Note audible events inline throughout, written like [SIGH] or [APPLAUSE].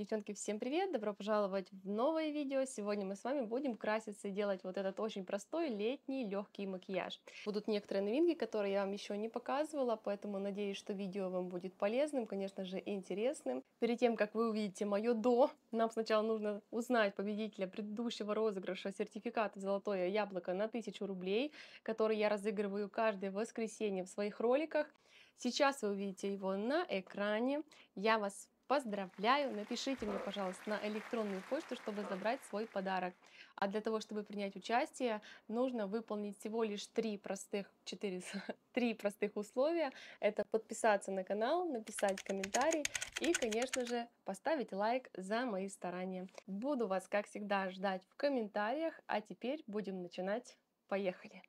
Девчонки, всем привет! Добро пожаловать в новое видео. Сегодня мы с вами будем краситься и делать вот этот очень простой летний легкий макияж. Будут некоторые новинки, которые я вам еще не показывала, поэтому надеюсь, что видео вам будет полезным, конечно же, интересным. Перед тем, как вы увидите мое «до», нам сначала нужно узнать победителя предыдущего розыгрыша сертификата «Золотое яблоко» на 1000 рублей, который я разыгрываю каждое воскресенье в своих роликах. Сейчас вы увидите его на экране. Я вас Поздравляю! Напишите мне, пожалуйста, на электронную почту, чтобы забрать свой подарок. А для того, чтобы принять участие, нужно выполнить всего лишь три простых, четыре, [LAUGHS] три простых условия. Это подписаться на канал, написать комментарий и, конечно же, поставить лайк за мои старания. Буду вас, как всегда, ждать в комментариях. А теперь будем начинать. Поехали!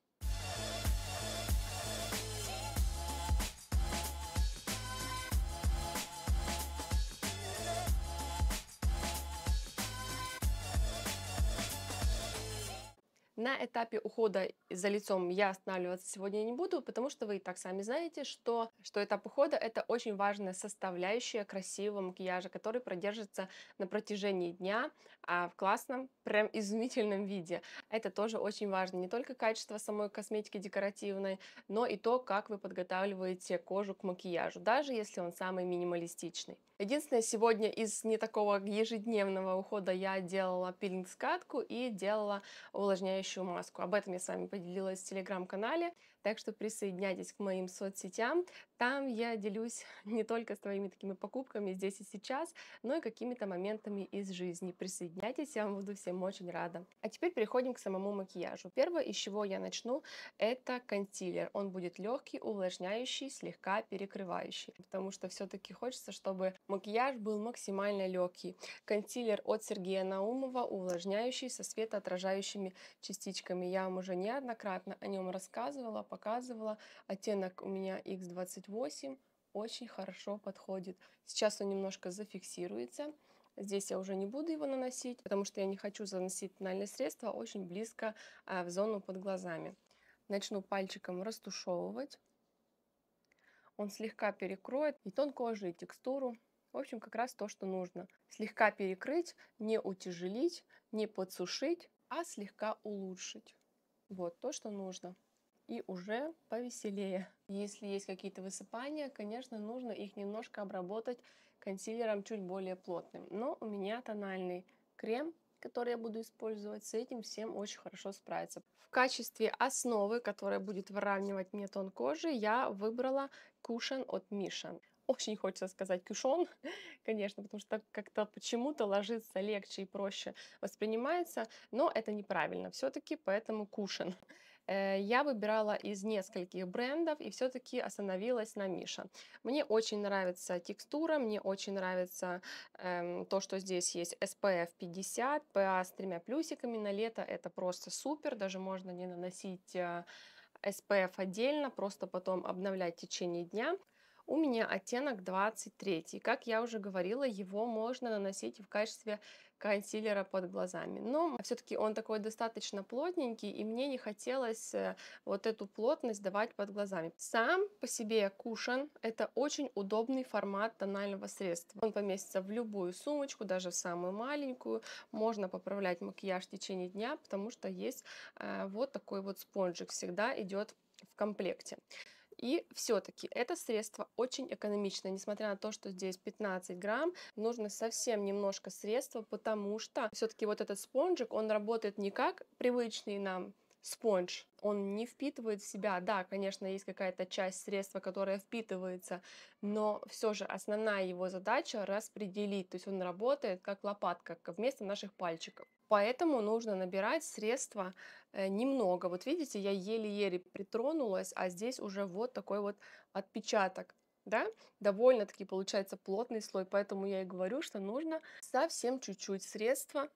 На этапе ухода за лицом я останавливаться сегодня не буду, потому что вы и так сами знаете, что, что этап ухода это очень важная составляющая красивого макияжа, который продержится на протяжении дня а в классном, прям изумительном виде. Это тоже очень важно, не только качество самой косметики декоративной, но и то, как вы подготавливаете кожу к макияжу, даже если он самый минималистичный. Единственное, сегодня из не такого ежедневного ухода я делала пилинг-скатку и делала увлажняющую дышащую маску. Об этом я с вами поделилась в телеграм-канале. Так что присоединяйтесь к моим соцсетям. Там я делюсь [LAUGHS] не только своими такими покупками здесь и сейчас, но и какими-то моментами из жизни. Присоединяйтесь, я вам буду всем очень рада. А теперь переходим к самому макияжу. Первое, из чего я начну, это консилер. Он будет легкий, увлажняющий, слегка перекрывающий, потому что все-таки хочется, чтобы макияж был максимально легкий. Консилер от Сергея Наумова, увлажняющий со светоотражающими частичками. Я вам уже неоднократно о нем рассказывала, показывала. Оттенок у меня X28, очень хорошо подходит. Сейчас он немножко зафиксируется. Здесь я уже не буду его наносить, потому что я не хочу заносить тональное средство очень близко а, в зону под глазами. Начну пальчиком растушевывать. Он слегка перекроет и тон кожи, и текстуру. В общем, как раз то, что нужно. Слегка перекрыть, не утяжелить, не подсушить, а слегка улучшить. Вот то, что нужно и уже повеселее. Если есть какие-то высыпания, конечно, нужно их немножко обработать консилером чуть более плотным. Но у меня тональный крем, который я буду использовать, с этим всем очень хорошо справится. В качестве основы, которая будет выравнивать мне тон кожи, я выбрала Cushion от Миша очень хочется сказать кюшон, [LAUGHS] конечно, потому что как-то почему-то ложится легче и проще воспринимается, но это неправильно все-таки, поэтому кушен. Э, я выбирала из нескольких брендов и все-таки остановилась на Миша. Мне очень нравится текстура, мне очень нравится э, то, что здесь есть SPF 50, PA с тремя плюсиками на лето, это просто супер, даже можно не наносить э, SPF отдельно, просто потом обновлять в течение дня. У меня оттенок 23. Как я уже говорила, его можно наносить в качестве консилера под глазами. Но все-таки он такой достаточно плотненький, и мне не хотелось э, вот эту плотность давать под глазами. Сам по себе кушан – это очень удобный формат тонального средства. Он поместится в любую сумочку, даже в самую маленькую. Можно поправлять макияж в течение дня, потому что есть э, вот такой вот спонжик, всегда идет в комплекте. И все-таки это средство очень экономичное, несмотря на то, что здесь 15 грамм, нужно совсем немножко средства, потому что все-таки вот этот спонжик, он работает не как привычный нам спонж. Он не впитывает в себя. Да, конечно, есть какая-то часть средства, которая впитывается, но все же основная его задача распределить. То есть он работает как лопатка, вместо наших пальчиков. Поэтому нужно набирать средства э, немного. Вот видите, я еле-еле притронулась, а здесь уже вот такой вот отпечаток. Да? Довольно-таки получается плотный слой, поэтому я и говорю, что нужно совсем чуть-чуть средства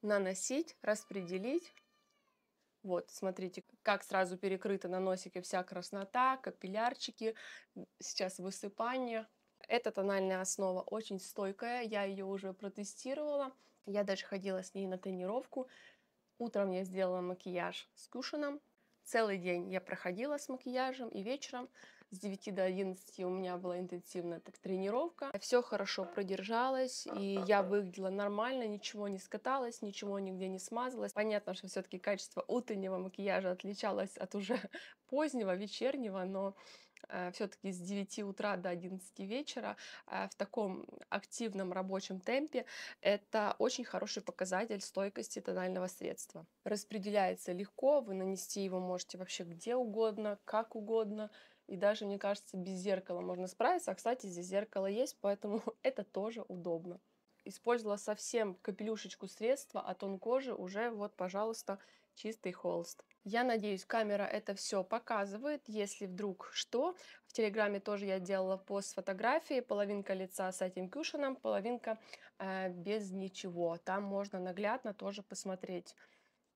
наносить, распределить вот, смотрите, как сразу перекрыта на носике вся краснота, капиллярчики, сейчас высыпание. Эта тональная основа очень стойкая, я ее уже протестировала. Я даже ходила с ней на тренировку. Утром я сделала макияж с кушаном, Целый день я проходила с макияжем и вечером с 9 до 11 у меня была интенсивная так, тренировка. Все хорошо продержалось, и я выглядела нормально, ничего не скаталась, ничего нигде не смазалась. Понятно, что все-таки качество утреннего макияжа отличалось от уже [LAUGHS] позднего, вечернего, но Э, все-таки с 9 утра до 11 вечера э, в таком активном рабочем темпе, это очень хороший показатель стойкости тонального средства. Распределяется легко, вы нанести его можете вообще где угодно, как угодно, и даже, мне кажется, без зеркала можно справиться. А, кстати, здесь зеркало есть, поэтому [LAUGHS] это тоже удобно. Использовала совсем капелюшечку средства от а тон кожи уже вот, пожалуйста, чистый холст. Я надеюсь, камера это все показывает. Если вдруг что, в Телеграме тоже я делала пост с фотографией. Половинка лица с этим кюшеном, половинка э, без ничего. Там можно наглядно тоже посмотреть.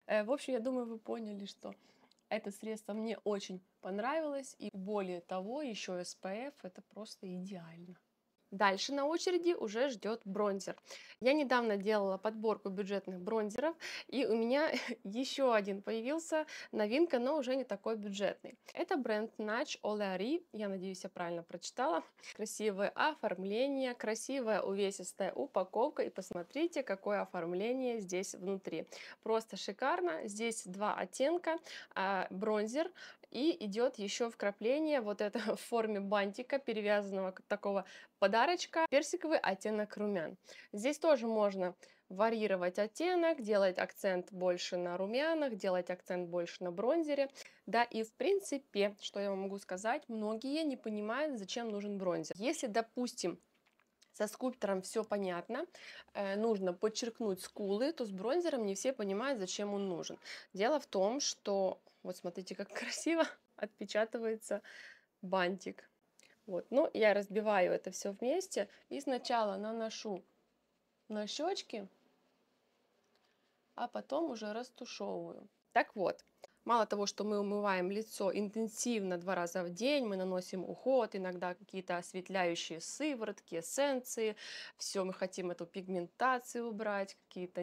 Э, в общем, я думаю, вы поняли, что это средство мне очень понравилось. И более того, еще SPF это просто идеально. Дальше на очереди уже ждет бронзер. Я недавно делала подборку бюджетных бронзеров, и у меня [LAUGHS] еще один появился, новинка, но уже не такой бюджетный. Это бренд Natch Oleari, я надеюсь, я правильно прочитала. Красивое оформление, красивая увесистая упаковка, и посмотрите, какое оформление здесь внутри. Просто шикарно, здесь два оттенка, а, бронзер и идет еще вкрапление вот это [LAUGHS] в форме бантика, перевязанного такого подарочка, персиковый оттенок румян. Здесь тоже можно варьировать оттенок, делать акцент больше на румянах, делать акцент больше на бронзере. Да, и в принципе, что я вам могу сказать, многие не понимают, зачем нужен бронзер. Если, допустим, со скульптором все понятно, э, нужно подчеркнуть скулы, то с бронзером не все понимают, зачем он нужен. Дело в том, что вот смотрите, как [LAUGHS] красиво отпечатывается бантик. Вот. Ну, я разбиваю это все вместе и сначала наношу на щечки, а потом уже растушевываю. Так вот, Мало того, что мы умываем лицо интенсивно два раза в день, мы наносим уход, иногда какие-то осветляющие сыворотки, эссенции, все, мы хотим эту пигментацию убрать, какие-то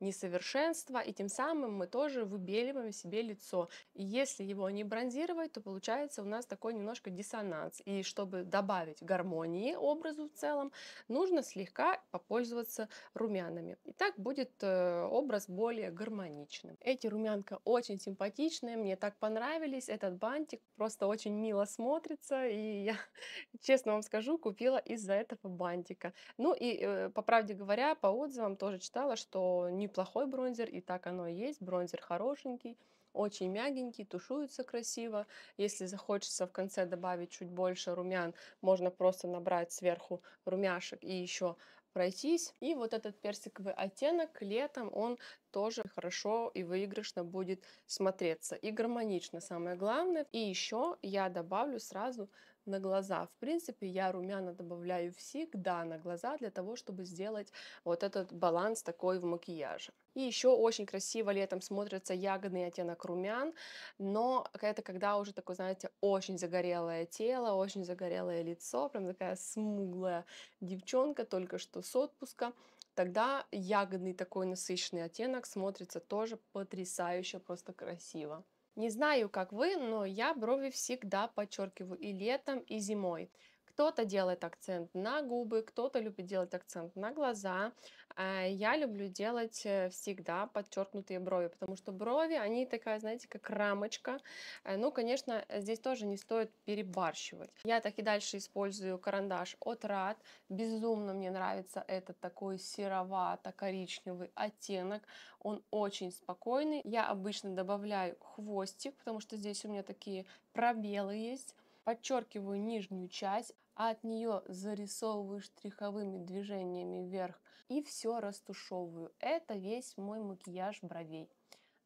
несовершенства, и тем самым мы тоже выбеливаем себе лицо. И если его не бронзировать, то получается у нас такой немножко диссонанс. И чтобы добавить гармонии образу в целом, нужно слегка попользоваться румянами. И так будет э, образ более гармоничным. Эти румянка очень симпатичные симпатичные, мне так понравились, этот бантик просто очень мило смотрится, и я, [LAUGHS] честно вам скажу, купила из-за этого бантика. Ну и, э, по правде говоря, по отзывам тоже читала, что неплохой бронзер, и так оно и есть, бронзер хорошенький, очень мягенький, тушуется красиво. Если захочется в конце добавить чуть больше румян, можно просто набрать сверху румяшек и еще пройтись. И вот этот персиковый оттенок летом, он тоже хорошо и выигрышно будет смотреться. И гармонично, самое главное. И еще я добавлю сразу на глаза. В принципе, я румяна добавляю всегда на глаза для того, чтобы сделать вот этот баланс такой в макияже. И еще очень красиво летом смотрится ягодный оттенок румян, но это когда уже такое, знаете, очень загорелое тело, очень загорелое лицо, прям такая смуглая девчонка, только что с отпуска, тогда ягодный такой насыщенный оттенок смотрится тоже потрясающе, просто красиво. Не знаю, как вы, но я брови всегда подчеркиваю и летом, и зимой. Кто-то делает акцент на губы, кто-то любит делать акцент на глаза. А, я люблю делать э, всегда подчеркнутые брови, потому что брови, они такая, знаете, как рамочка. Э, ну, конечно, здесь тоже не стоит перебарщивать. Я так и дальше использую карандаш от RAD. Безумно мне нравится этот такой серовато-коричневый оттенок. Он очень спокойный. Я обычно добавляю хвостик, потому что здесь у меня такие пробелы есть подчеркиваю нижнюю часть, а от нее зарисовываю штриховыми движениями вверх и все растушевываю. Это весь мой макияж бровей.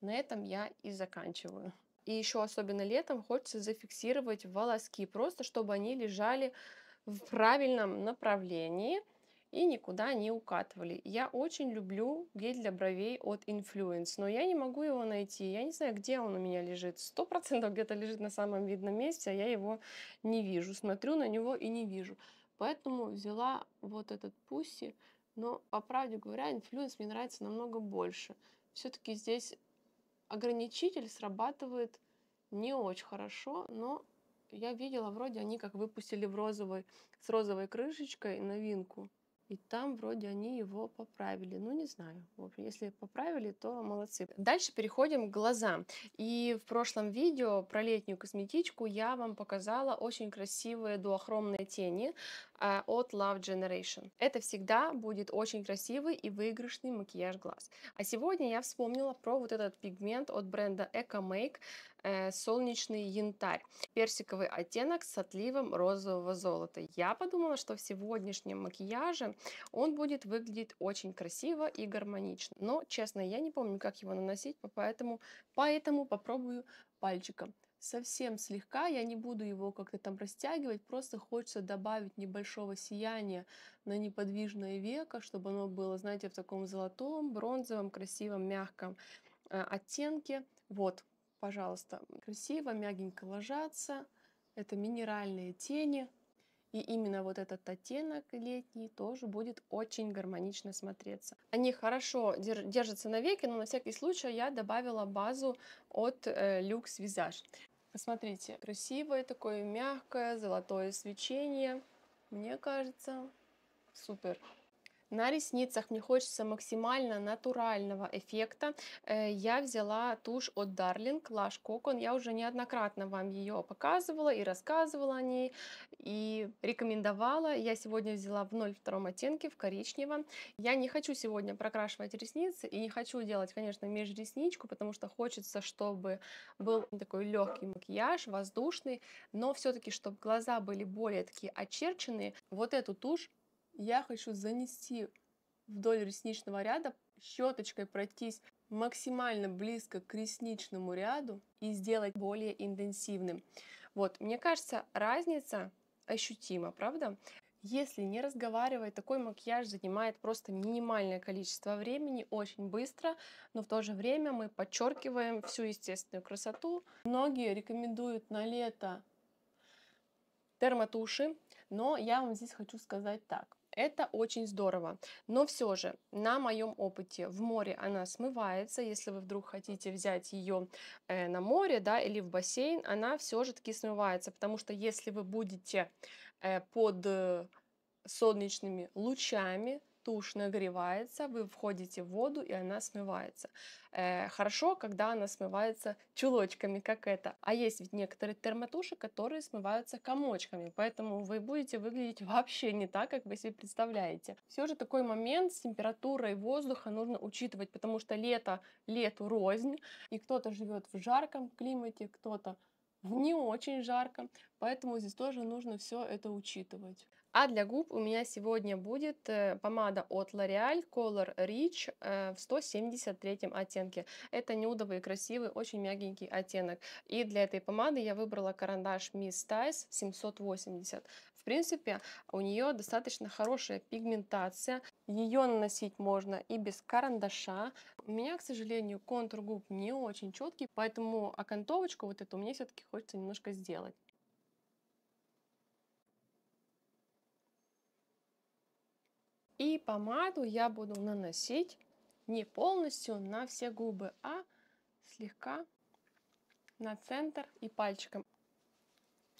На этом я и заканчиваю. И еще особенно летом хочется зафиксировать волоски, просто чтобы они лежали в правильном направлении – и никуда не укатывали. Я очень люблю гель для бровей от Influence, но я не могу его найти. Я не знаю, где он у меня лежит. Сто процентов где-то лежит на самом видном месте, а я его не вижу. Смотрю на него и не вижу. Поэтому взяла вот этот пусси, но, по правде говоря, Influence мне нравится намного больше. Все-таки здесь ограничитель срабатывает не очень хорошо, но я видела, вроде они как выпустили в розовой, с розовой крышечкой новинку. И там вроде они его поправили. Ну, не знаю. В общем, если поправили, то молодцы. Дальше переходим к глазам. И в прошлом видео про летнюю косметичку я вам показала очень красивые дуохромные тени. Э, от Love Generation. Это всегда будет очень красивый и выигрышный макияж глаз. А сегодня я вспомнила про вот этот пигмент от бренда Eco Make э, солнечный янтарь. Персиковый оттенок с отливом розового золота. Я подумала, что в сегодняшнем макияже он будет выглядеть очень красиво и гармонично. Но, честно, я не помню, как его наносить, поэтому, поэтому попробую пальчиком совсем слегка, я не буду его как-то там растягивать, просто хочется добавить небольшого сияния на неподвижное веко, чтобы оно было, знаете, в таком золотом, бронзовом, красивом, мягком э, оттенке. Вот, пожалуйста, красиво, мягенько ложатся. Это минеральные тени. И именно вот этот оттенок летний тоже будет очень гармонично смотреться. Они хорошо держатся на веке, но на всякий случай я добавила базу от э, Lux Visage. Посмотрите, красивое такое мягкое золотое свечение. Мне кажется, супер. На ресницах мне хочется максимально натурального эффекта. Э, я взяла тушь от Darling Lash Cocon. Я уже неоднократно вам ее показывала и рассказывала о ней, и рекомендовала. Я сегодня взяла в 0,2 оттенке, в коричневом. Я не хочу сегодня прокрашивать ресницы и не хочу делать, конечно, межресничку, потому что хочется, чтобы был такой легкий макияж, воздушный, но все-таки, чтобы глаза были более такие очерченные. Вот эту тушь я хочу занести вдоль ресничного ряда, щеточкой пройтись максимально близко к ресничному ряду и сделать более интенсивным. Вот, мне кажется, разница ощутима, правда? Если не разговаривать, такой макияж занимает просто минимальное количество времени, очень быстро, но в то же время мы подчеркиваем всю естественную красоту. Многие рекомендуют на лето термотуши, но я вам здесь хочу сказать так. Это очень здорово. Но все же, на моем опыте, в море она смывается. Если вы вдруг хотите взять ее э, на море да, или в бассейн, она все же таки смывается. Потому что если вы будете э, под э, солнечными лучами, тушь нагревается, вы входите в воду, и она смывается. Э, хорошо, когда она смывается чулочками, как это. А есть ведь некоторые термотуши, которые смываются комочками, поэтому вы будете выглядеть [LAUGHS] вообще не так, как вы себе представляете. Все же такой момент с температурой воздуха нужно учитывать, потому что лето лету рознь, и кто-то живет в жарком климате, кто-то в не очень жарко, поэтому здесь тоже нужно все это учитывать. А для губ у меня сегодня будет э, помада от L'Oreal Color Rich э, в 173 оттенке. Это нюдовый, красивый, очень мягенький оттенок. И для этой помады я выбрала карандаш Miss Styles 780. В принципе, у нее достаточно хорошая пигментация. Ее наносить можно и без карандаша. У меня, к сожалению, контур губ не очень четкий, поэтому окантовочку вот эту мне все-таки хочется немножко сделать. И помаду я буду наносить не полностью на все губы, а слегка на центр и пальчиком.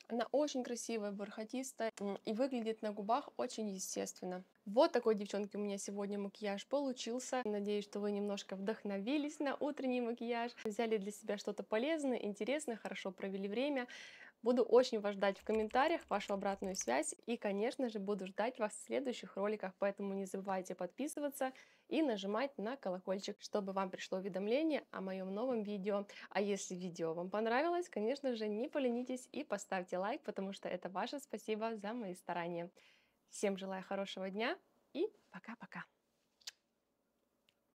Она очень красивая, бархатистая и выглядит на губах очень естественно. Вот такой, девчонки, у меня сегодня макияж получился. Надеюсь, что вы немножко вдохновились на утренний макияж, взяли для себя что-то полезное, интересное, хорошо провели время. Буду очень вас ждать в комментариях, вашу обратную связь. И, конечно же, буду ждать вас в следующих роликах, поэтому не забывайте подписываться и нажимать на колокольчик, чтобы вам пришло уведомление о моем новом видео. А если видео вам понравилось, конечно же, не поленитесь и поставьте лайк, потому что это ваше спасибо за мои старания. Всем желаю хорошего дня и пока-пока!